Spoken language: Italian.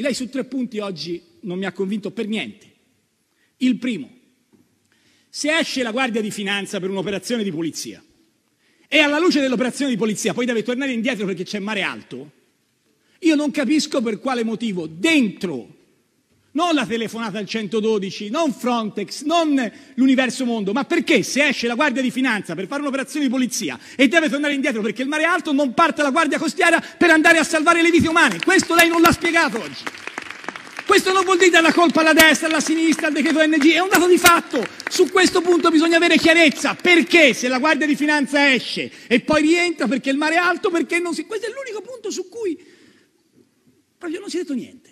Lei su tre punti oggi non mi ha convinto per niente. Il primo, se esce la Guardia di Finanza per un'operazione di polizia e alla luce dell'operazione di polizia poi deve tornare indietro perché c'è mare alto, io non capisco per quale motivo dentro non la telefonata al 112, non Frontex, non l'universo mondo, ma perché se esce la Guardia di Finanza per fare un'operazione di polizia e deve tornare indietro perché il mare è alto, non parte la Guardia Costiera per andare a salvare le vite umane? Questo lei non l'ha spiegato oggi. Questo non vuol dire dare la colpa alla destra, alla sinistra, al decreto ONG, è un dato di fatto. Su questo punto bisogna avere chiarezza. Perché se la Guardia di Finanza esce e poi rientra perché il mare è alto, perché non si... Questo è l'unico punto su cui proprio non si è detto niente.